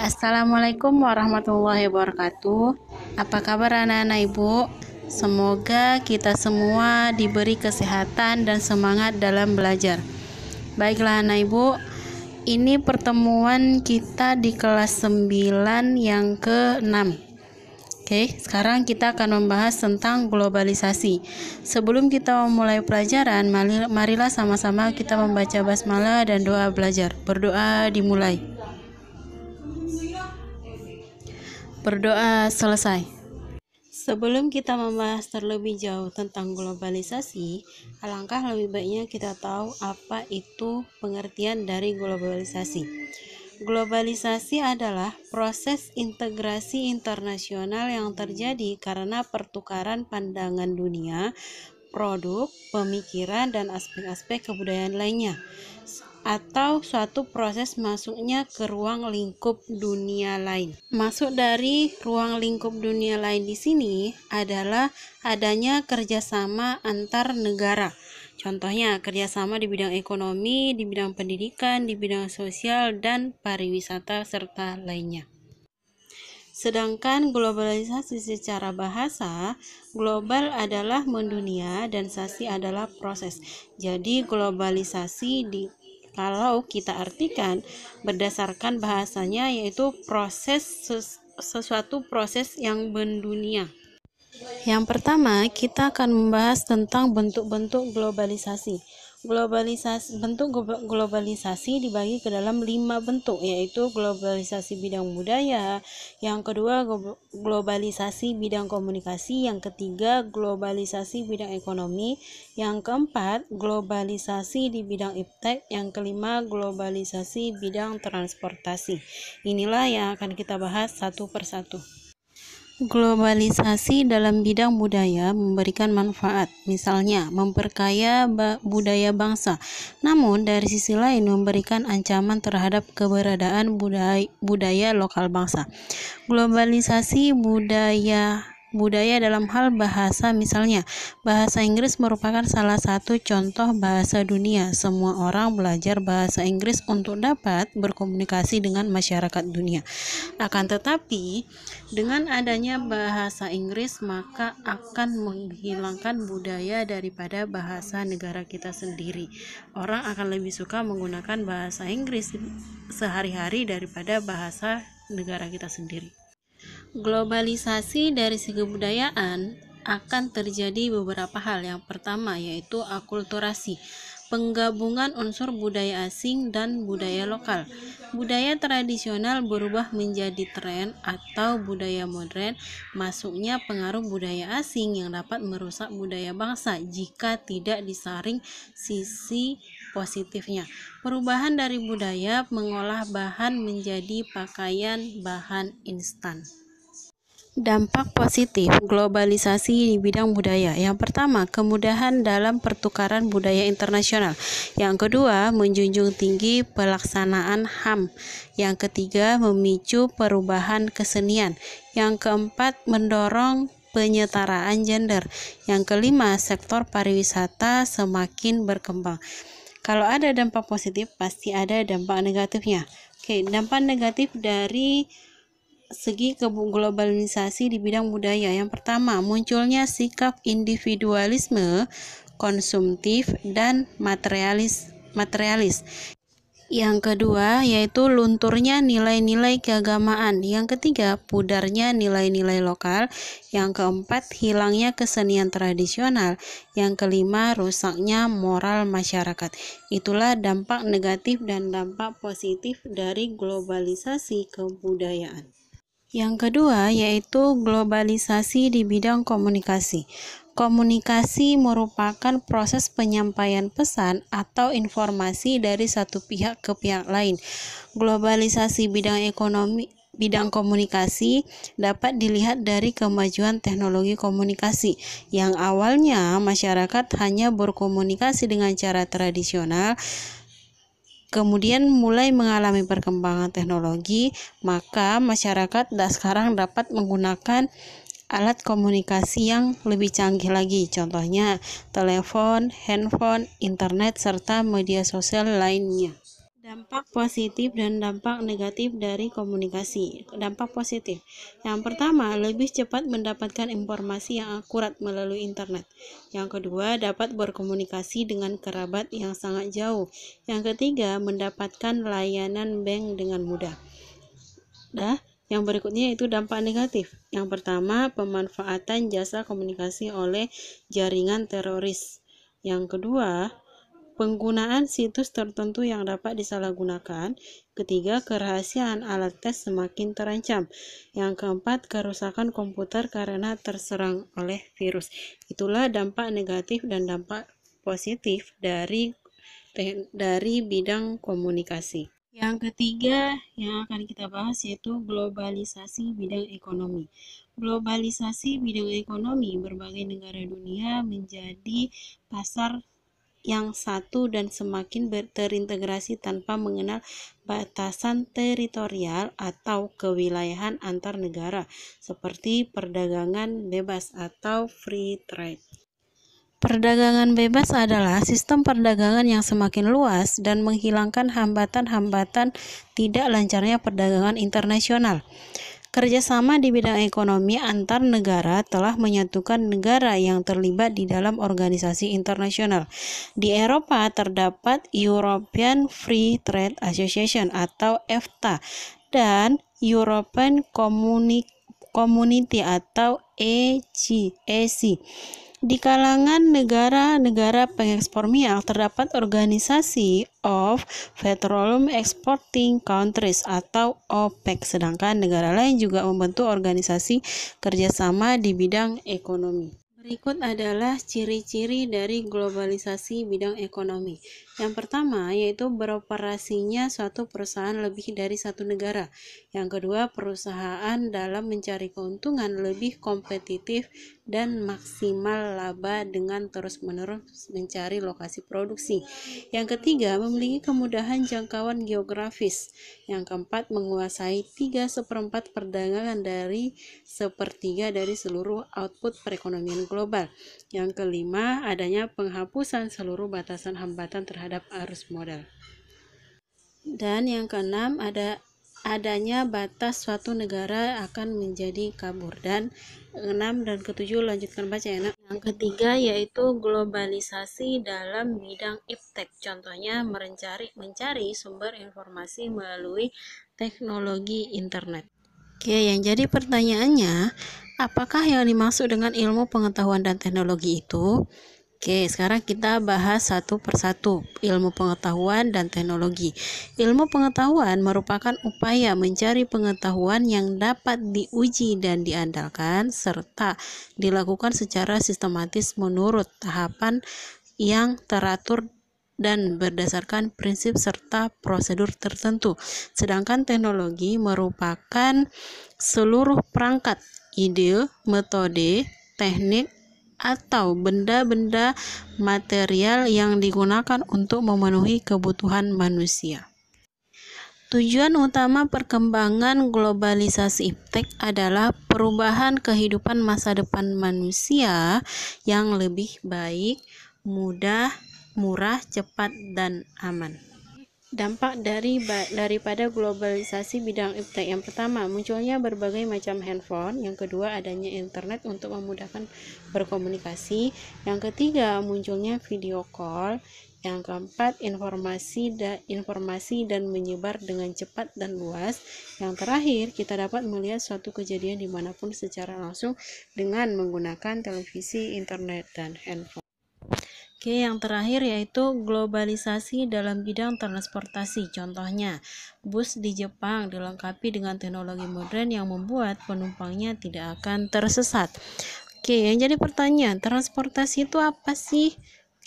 Assalamualaikum warahmatullahi wabarakatuh. Apa kabar anak-anak Ibu? Semoga kita semua diberi kesehatan dan semangat dalam belajar. Baiklah anak Ibu, ini pertemuan kita di kelas 9 yang ke-6. Oke, sekarang kita akan membahas tentang globalisasi. Sebelum kita memulai pelajaran, marilah sama-sama kita membaca basmalah dan doa belajar. Berdoa dimulai. Berdoa selesai. Sebelum kita membahas terlebih jauh tentang globalisasi, alangkah lebih baiknya kita tahu apa itu pengertian dari globalisasi. Globalisasi adalah proses integrasi internasional yang terjadi karena pertukaran pandangan dunia, produk, pemikiran, dan aspek-aspek kebudayaan lainnya atau suatu proses masuknya ke ruang lingkup dunia lain. Masuk dari ruang lingkup dunia lain di sini adalah adanya kerjasama antar negara. Contohnya, kerjasama di bidang ekonomi, di bidang pendidikan, di bidang sosial, dan pariwisata, serta lainnya. Sedangkan globalisasi secara bahasa, global adalah mendunia dan sasi adalah proses. Jadi globalisasi di kalau kita artikan berdasarkan bahasanya yaitu proses sesuatu proses yang mendunia. Yang pertama, kita akan membahas tentang bentuk-bentuk globalisasi. Globalisasi bentuk globalisasi dibagi ke dalam lima bentuk yaitu globalisasi bidang budaya, yang kedua globalisasi bidang komunikasi, yang ketiga globalisasi bidang ekonomi, yang keempat globalisasi di bidang iptek, yang kelima globalisasi bidang transportasi. Inilah yang akan kita bahas satu persatu. Globalisasi dalam bidang budaya memberikan manfaat, misalnya memperkaya budaya bangsa. Namun, dari sisi lain memberikan ancaman terhadap keberadaan budaya, budaya lokal bangsa. Globalisasi budaya budaya dalam hal bahasa misalnya. Bahasa Inggris merupakan salah satu contoh bahasa dunia. Semua orang belajar bahasa Inggris untuk dapat berkomunikasi dengan masyarakat dunia. Akan tetapi, dengan adanya bahasa Inggris maka akan menghilangkan budaya daripada bahasa negara kita sendiri. Orang akan lebih suka menggunakan bahasa Inggris sehari-hari daripada bahasa negara kita sendiri globalisasi dari segi kebudayaan akan terjadi beberapa hal. Yang pertama yaitu akulturasi, penggabungan unsur budaya asing dan budaya lokal. Budaya tradisional berubah menjadi tren atau budaya modern, masuknya pengaruh budaya asing yang dapat merusak budaya bangsa jika tidak disaring sisi positifnya. Perubahan dari budaya mengolah bahan menjadi pakaian bahan instan. Dampak positif globalisasi di bidang budaya. Yang pertama, kemudahan dalam pertukaran budaya internasional. Yang kedua, menjunjung tinggi pelaksanaan HAM. Yang ketiga, memicu perubahan kesenian. Yang keempat, mendorong penyetaraan gender. Yang kelima, sektor pariwisata semakin berkembang. Kalau ada dampak positif, pasti ada dampak negatifnya. Oke, dampak negatif dari segi globalisasi di bidang budaya. Yang pertama, munculnya sikap individualisme, konsumtif, dan materialis. materialis. Yang kedua, yaitu lunturnya nilai-nilai keagamaan. Yang ketiga, pudarnya nilai-nilai lokal. Yang keempat, hilangnya kesenian tradisional. Yang kelima, rusaknya moral masyarakat. Itulah dampak negatif dan dampak positif dari globalisasi kebudayaan. Yang kedua yaitu globalisasi di bidang komunikasi. Komunikasi merupakan proses penyampaian pesan atau informasi dari satu pihak ke pihak lain. Globalisasi bidang ekonomi bidang komunikasi dapat dilihat dari kemajuan teknologi komunikasi yang awalnya masyarakat hanya berkomunikasi dengan cara tradisional kemudian mulai mengalami perkembangan teknologi, maka masyarakat dah sekarang dapat menggunakan alat komunikasi yang lebih canggih lagi, contohnya telepon, handphone, internet, serta media sosial lainnya. Dampak positif dan dampak negatif dari komunikasi. Dampak positif. Yang pertama, lebih cepat mendapatkan informasi yang akurat melalui internet. Yang kedua, dapat berkomunikasi dengan kerabat yang sangat jauh. Yang ketiga, mendapatkan layanan bank dengan mudah. Dah, yang berikutnya itu dampak negatif. Yang pertama, pemanfaatan jasa komunikasi oleh jaringan teroris. Yang kedua, penggunaan situs tertentu yang dapat disalahgunakan. Ketiga, kerahasiaan alat tes semakin terancam. Yang keempat, kerusakan komputer karena terserang oleh virus. Itulah dampak negatif dan dampak positif dari dari bidang komunikasi. Yang ketiga yang akan kita bahas yaitu globalisasi bidang ekonomi. Globalisasi bidang ekonomi berbagai negara dunia menjadi pasar yang satu dan semakin terintegrasi tanpa mengenal batasan teritorial atau kewilayahan antar negara seperti perdagangan bebas atau free trade. Perdagangan bebas adalah sistem perdagangan yang semakin luas dan menghilangkan hambatan-hambatan tidak lancarnya perdagangan internasional. Kerjasama di bidang ekonomi antar negara telah menyatukan negara yang terlibat di dalam organisasi internasional. Di Eropa terdapat European Free Trade Association atau EFTA dan European Communi Community atau EC. Di kalangan negara-negara pengekspor minyak terdapat organisasi of Petroleum Exporting Countries atau OPEC, sedangkan negara lain juga membentuk organisasi kerjasama di bidang ekonomi. Berikut adalah ciri-ciri dari globalisasi bidang ekonomi. Yang pertama yaitu beroperasinya suatu perusahaan lebih dari satu negara. Yang kedua, perusahaan dalam mencari keuntungan lebih kompetitif dan maksimal laba dengan terus-menerus mencari lokasi produksi. Yang ketiga, memiliki kemudahan jangkauan geografis. Yang keempat, menguasai tiga seperempat perdagangan dari sepertiga dari seluruh output perekonomian global. Yang kelima, adanya penghapusan seluruh batasan hambatan terhadap terhadap arus modal. Dan yang keenam ada adanya batas suatu negara akan menjadi kabur dan enam dan ketujuh lanjutkan baca ya Yang ketiga yaitu globalisasi dalam bidang iptek contohnya mencari mencari sumber informasi melalui teknologi internet. Oke, yang jadi pertanyaannya, apakah yang dimaksud dengan ilmu pengetahuan dan teknologi itu? Oke, sekarang kita bahas satu persatu ilmu pengetahuan dan teknologi. Ilmu pengetahuan merupakan upaya mencari pengetahuan yang dapat diuji dan diandalkan serta dilakukan secara sistematis menurut tahapan yang teratur dan berdasarkan prinsip serta prosedur tertentu. Sedangkan teknologi merupakan seluruh perangkat, ide, metode, teknik, atau benda-benda material yang digunakan untuk memenuhi kebutuhan manusia. Tujuan utama perkembangan globalisasi iptek adalah perubahan kehidupan masa depan manusia yang lebih baik, mudah, murah, cepat, dan aman. Dampak dari daripada globalisasi bidang iptek yang pertama, munculnya berbagai macam handphone, yang kedua adanya internet untuk memudahkan berkomunikasi, yang ketiga munculnya video call, yang keempat informasi da, informasi dan menyebar dengan cepat dan luas, yang terakhir kita dapat melihat suatu kejadian dimanapun secara langsung dengan menggunakan televisi, internet, dan handphone. Oke, yang terakhir yaitu globalisasi dalam bidang transportasi. Contohnya, bus di Jepang dilengkapi dengan teknologi modern yang membuat penumpangnya tidak akan tersesat. Oke, yang jadi pertanyaan, transportasi itu apa sih?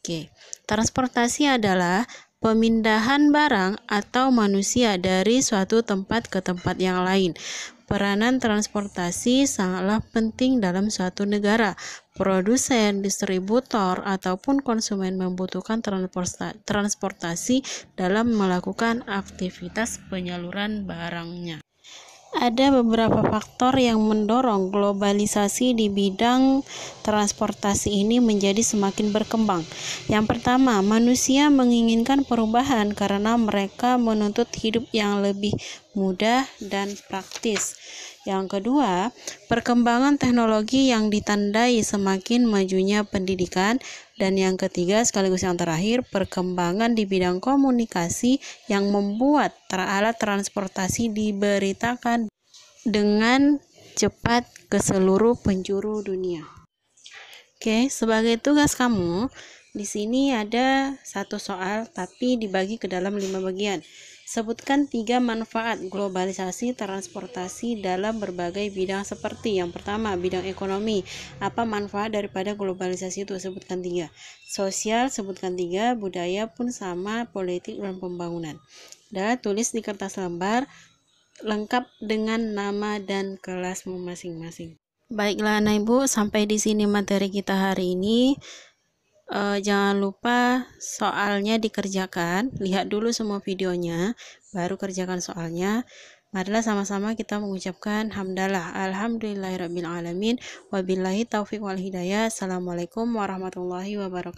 Oke, transportasi adalah pemindahan barang atau manusia dari suatu tempat ke tempat yang lain. Peranan transportasi sangatlah penting dalam suatu negara produsen, distributor, ataupun konsumen membutuhkan transportasi dalam melakukan aktivitas penyaluran barangnya. Ada beberapa faktor yang mendorong globalisasi di bidang transportasi ini menjadi semakin berkembang. Yang pertama, manusia menginginkan perubahan karena mereka menuntut hidup yang lebih mudah dan praktis. Yang kedua, perkembangan teknologi yang ditandai semakin majunya pendidikan dan yang ketiga sekaligus yang terakhir perkembangan di bidang komunikasi yang membuat alat transportasi diberitakan dengan cepat ke seluruh penjuru dunia. Oke, sebagai tugas kamu, di sini ada satu soal tapi dibagi ke dalam lima bagian. Sebutkan tiga manfaat globalisasi transportasi dalam berbagai bidang seperti yang pertama bidang ekonomi. Apa manfaat daripada globalisasi itu? Sebutkan tiga. Sosial sebutkan tiga, budaya pun sama, politik dan pembangunan. Dan tulis di kertas lembar lengkap dengan nama dan kelasmu masing-masing. Baiklah anak ibu, sampai di sini materi kita hari ini e, jangan lupa soalnya dikerjakan. Lihat dulu semua videonya, baru kerjakan soalnya. Marilah sama-sama kita mengucapkan hamdalah. Alhamdulillahirabbil alamin. Wabillahi taufiq wal hidayah. Assalamualaikum warahmatullahi wabarakatuh.